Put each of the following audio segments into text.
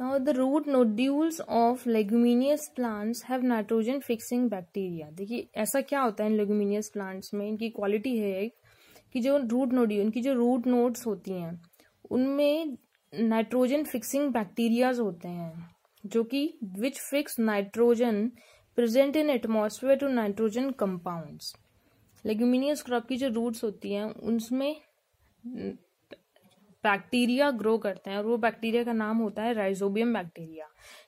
Now the root nodules of leguminous plants have nitrogen fixing bacteria. देखिए ऐसा क्या होता है इन leguminous plants में इनकी quality है एक कि जो root nodules इनकी जो root nodes होती हैं उनमें nitrogen fixing बैक्टीरियाज होते हैं जो कि which fix nitrogen present in atmosphere to nitrogen compounds leguminous crop की जो roots होती हैं उनमें बैक्टीरिया ग्रो करते हैं और वो बैक्टीरिया का नाम होता है राइजोबियम बैक्टीरिया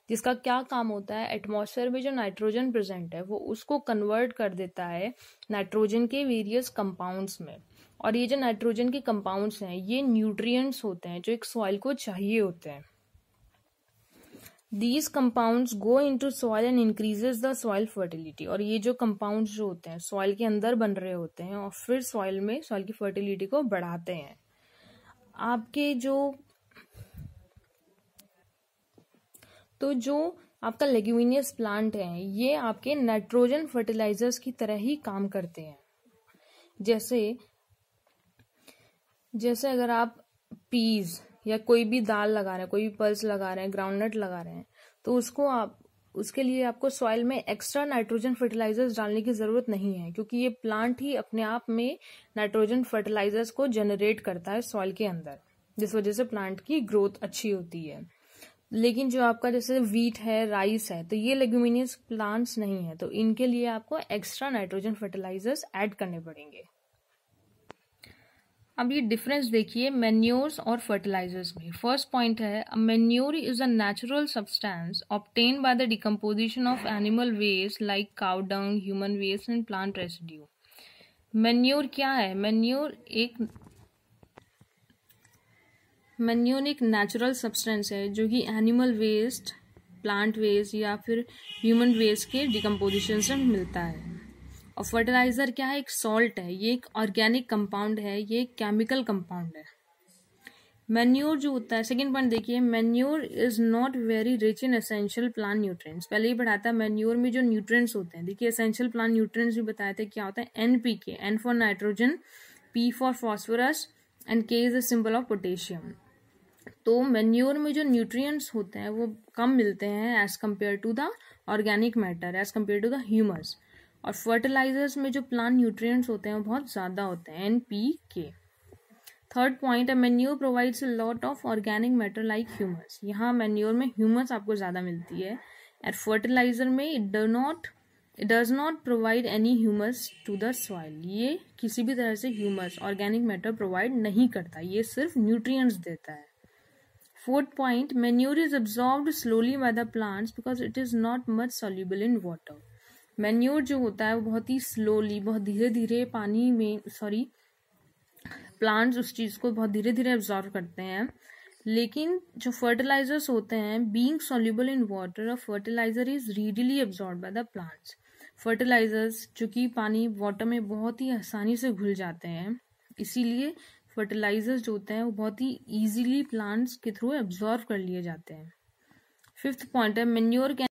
जिसका क्या काम होता है एटमॉस्फेयर में जो नाइट्रोजन प्रेजेंट है वो उसको कन्वर्ट कर देता है नाइट्रोजन के वेरियस कंपाउंड्स में और ये जो नाइट्रोजन के कंपाउंड्स हैं ये न्यूट्रिएंट्स होते हैं जो एक सॉइल को चाहिए होते हैं these compounds go into soil and increases the soil fertility और ये जो कंपाउंड्स जो होते हैं सॉइल के अंदर बन रहे होते हैं और फिर सॉइल में सॉइल की फर्टिलिटी को बढ़ाते हैं आपके जो तो जो आपका लेग्यूनियस प्लांट है ये आपके नाइट्रोजन फर्टिलाइजर्स की तरह ही काम करते हैं जैसे जैसे अगर आप पीज या कोई भी दाल लगा रहे हैं कोई भी पल्स लगा रहे हैं ग्राउंडनट लगा रहे हैं तो उसको आप उसके लिए आपको सॉइल में एक्स्ट्रा नाइट्रोजन फर्टिलाइजर्स डालने की ज़रूरत नहीं है क्योंकि ये प्लांट ही अपने आप में नाइट्रोजन फर्टिलाइजर्स को जनरेट करता है सॉइल के अंदर जिस वजह से प्लांट की ग्रोथ अच्छी होती है लेकिन जो आपका जैसे वीट है राइस है तो ये लेग्यूमिनियस प्लांट्स नहीं है तो इनके लिए आपको एक्स्ट्रा नाइट्रोजन फर्टिलाइजर्स ऐड करने पड़ेंगे अब ये डिफरेंस देखिए मेन्योर्स और फर्टिलाइजर्स में फर्स्ट पॉइंट है manure is a natural substance obtain by the decomposition of animal waste like cow dung human waste and plant residue manure क्या है मेन्योर एक मेन्योर एक नेचुरल सब्सटेंस है जो कि एनिमल वेस्ट प्लांट वेस्ट या फिर ह्यूमन वेस्ट के डिकम्पोजिशन से मिलता है और फर्टिलाइजर क्या है एक सॉल्ट है ये एक ऑर्गेनिक कंपाउंड है ये एक केमिकल कंपाउंड है मेन्योर जो होता है सेकेंड पॉइंट देखिए manure is not very rich in essential plant nutrients पहले ही पढ़ाता है मैन्योर में जो न्यूट्रेंट्स होते हैं देखिए एसेंशियल प्लान न्यूट्रेंट्स भी बताए थे क्या होता है N P K N for nitrogen P for phosphorus and K is a symbol of potassium तो मेन्योर में जो न्यूट्रिएंट्स होते हैं वो कम मिलते हैं as compare to the organic matter as compare to the humus और फर्टिलाइजर्स में जो प्लांट न्यूट्रिएंट्स होते हैं वो बहुत ज़्यादा होते हैं N P K third point है manure provides lot of organic matter like humus यहाँ मेन्योर में ह्यूमस आपको ज़्यादा मिलती है एंड फर्टिलाइजर में इट ड not it does not provide any humus to the soil ये किसी भी तरह से ह्यूमस ऑर्गेनिक मैटर प्रोवाइड नहीं करता ये सिर्फ न्यूट्रिएंट्स देता है fourth point manure is absorb slowly by the plants because it is not much soluble in water manure जो होता है वो बहुत ही स्लोली बहुत धीरे धीरे पानी में सॉरी प्लांट्स उस चीज़ को बहुत धीरे धीरे ऑब्जॉर्व करते हैं लेकिन जो फर्टिलाइजर्स होते हैं being soluble in water a fertilizer is readily absorb by the plants fertilizers चूँकि पानी वाटर में बहुत ही आसानी से घुल जाते हैं इसीलिए फर्टिलाइजर्स जो होते हैं वो बहुत ही ईजिली प्लांट्स के थ्रू एब्जॉर्व कर लिए जाते हैं फिफ्थ पॉइंट है मेन्योर कैन